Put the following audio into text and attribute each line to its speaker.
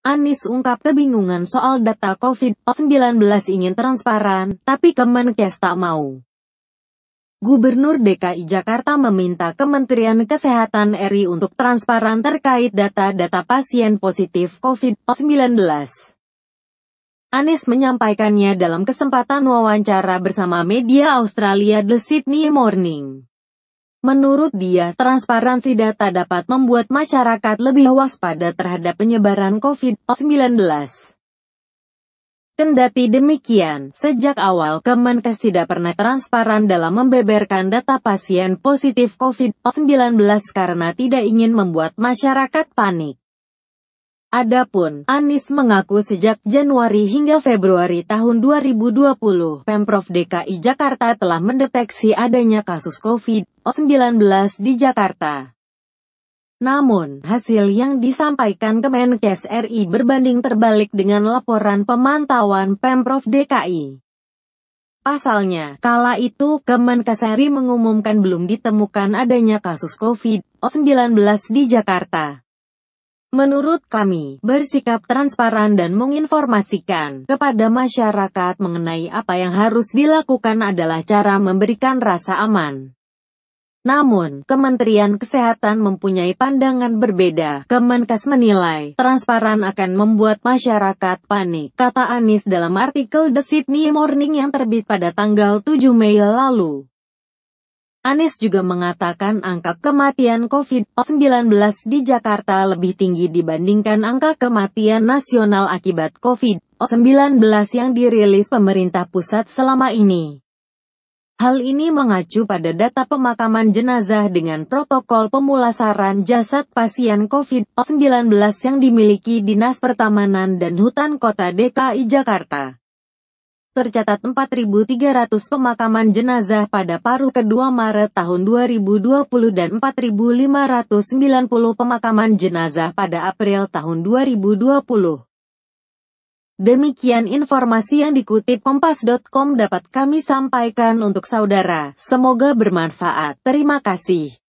Speaker 1: Anies ungkap kebingungan soal data COVID-19 ingin transparan, tapi Kemenkes tak mau. Gubernur DKI Jakarta meminta Kementerian Kesehatan RI untuk transparan terkait data-data pasien positif COVID-19. Anies menyampaikannya dalam kesempatan wawancara bersama media Australia The Sydney Morning. Menurut dia, transparansi data dapat membuat masyarakat lebih waspada terhadap penyebaran COVID-19. Kendati demikian, sejak awal Kemenkes tidak pernah transparan dalam membeberkan data pasien positif COVID-19 karena tidak ingin membuat masyarakat panik. Adapun, Anies mengaku sejak Januari hingga Februari tahun 2020, Pemprov DKI Jakarta telah mendeteksi adanya kasus COVID-19 di Jakarta. Namun, hasil yang disampaikan Kemenkes RI berbanding terbalik dengan laporan pemantauan Pemprov DKI. Pasalnya, kala itu Kemenkes RI mengumumkan belum ditemukan adanya kasus COVID-19 di Jakarta. Menurut kami, bersikap transparan dan menginformasikan kepada masyarakat mengenai apa yang harus dilakukan adalah cara memberikan rasa aman. Namun, Kementerian Kesehatan mempunyai pandangan berbeda. Kemenkes menilai, transparan akan membuat masyarakat panik, kata Anies dalam artikel The Sydney Morning yang terbit pada tanggal 7 Mei lalu. Anies juga mengatakan angka kematian COVID-19 di Jakarta lebih tinggi dibandingkan angka kematian nasional akibat COVID-19 yang dirilis pemerintah pusat selama ini. Hal ini mengacu pada data pemakaman jenazah dengan protokol pemulasaran jasad pasien COVID-19 yang dimiliki Dinas Pertamanan dan Hutan Kota DKI Jakarta tercatat 4.300 pemakaman jenazah pada paruh kedua Maret tahun 2020 dan 4.590 pemakaman jenazah pada April tahun 2020. Demikian informasi yang dikutip kompas.com dapat kami sampaikan untuk saudara. Semoga bermanfaat. Terima kasih.